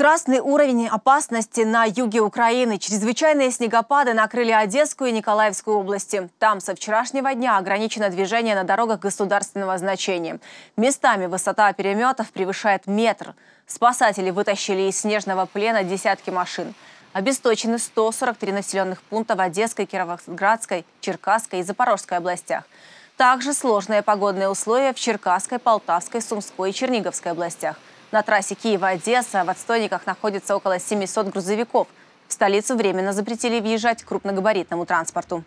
Красный уровень опасности на юге Украины. Чрезвычайные снегопады накрыли Одесскую и Николаевскую области. Там со вчерашнего дня ограничено движение на дорогах государственного значения. Местами высота переметов превышает метр. Спасатели вытащили из снежного плена десятки машин. Обесточены 143 населенных пункта в Одесской, Кировоградской, Черкасской и Запорожской областях. Также сложные погодные условия в Черкасской, Полтавской, Сумской и Черниговской областях – на трассе Киева-Одесса в отстойниках находится около 700 грузовиков. В столицу временно запретили въезжать крупногабаритному транспорту.